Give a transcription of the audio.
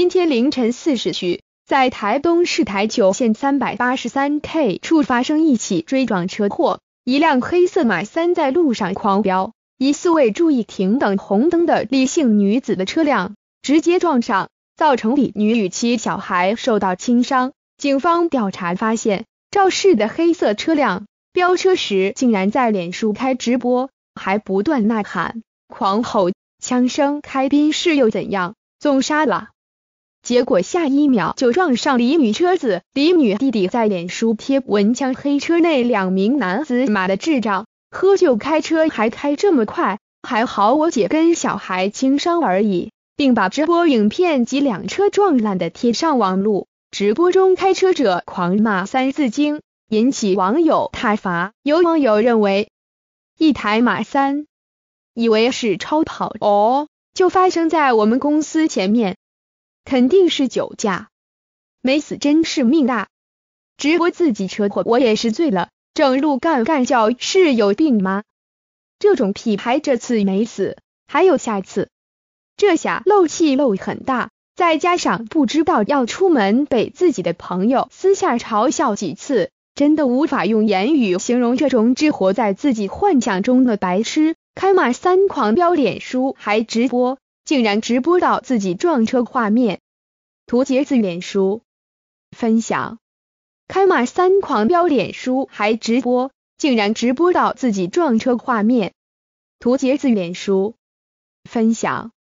今天凌晨四时许，在台东市台九线三百八十三 K 处发生一起追撞车祸，一辆黑色马三在路上狂飙，疑似未注意停等红灯的李姓女子的车辆直接撞上，造成李女与其小孩受到轻伤。警方调查发现，肇事的黑色车辆飙车时竟然在脸书开直播，还不断呐喊、狂吼、枪声开宾士又怎样？纵杀了！结果下一秒就撞上李女车子，李女弟弟在脸书贴文枪黑车内两名男子马的智障，喝酒开车还开这么快，还好我姐跟小孩轻伤而已，并把直播影片及两车撞烂的贴上网路。直播中开车者狂骂《三字经》，引起网友挞伐。有网友认为一台马三以为是超跑哦，就发生在我们公司前面。肯定是酒驾，没死真是命大。直播自己车祸，我也是醉了。整路干干叫是有病吗？这种品牌这次没死，还有下次。这下漏气漏很大，再加上不知道要出门被自己的朋友私下嘲笑几次，真的无法用言语形容这种只活在自己幻想中的白痴。开骂三狂飙脸书还直播，竟然直播到自己撞车画面。图杰子脸书分享，开骂三狂飙脸书还直播，竟然直播到自己撞车画面。图杰子脸书分享。